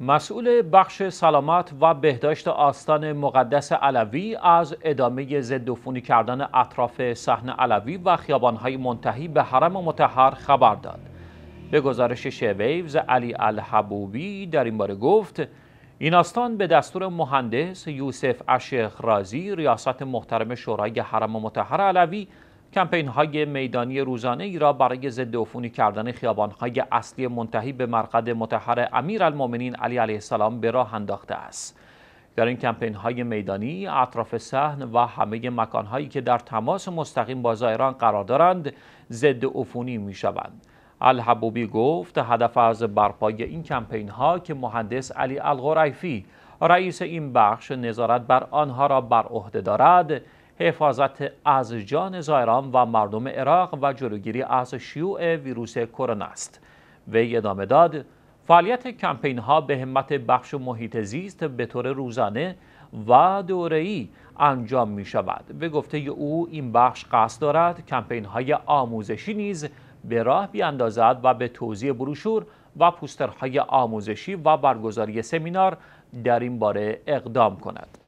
مسئول بخش سلامت و بهداشت آستان مقدس علوی از ادامه ضد کردن اطراف صحن علوی و خیابانهای منتهی به حرم متحر خبر داد. به گزارش شویوز علی الحبوبی در این باره گفت این آستان به دستور مهندس یوسف اشخ رازی ریاست محترم شورای حرم متحر علوی کمپین های میدانی روزانه ای را برای ضد عفونی کردن خیابان های اصلی منتهی به مرقد متحر المومنین علی علیه السلام به راه انداخته است. در این کمپین های میدانی اطراف صحن و همه مکان هایی که در تماس مستقیم با زائران قرار دارند ضد عفونی می شوند. الحبوبی گفت هدف از برپای این کمپین ها که مهندس علی الغرایفی رئیس این بخش نظارت بر آنها را بر عهده دارد حفاظت از جان زائران و مردم عراق و جلوگیری از شیوع ویروس کرونا است وی ادامه داد فعالیت کمپین ها به همت بخش محیط زیست به طور روزانه و دوره‌ای انجام می شود به گفته او این بخش قصد دارد کمپین های آموزشی نیز به راه بیاندازد و به توزیع بروشور و پوسترهای آموزشی و برگزاری سمینار در این باره اقدام کند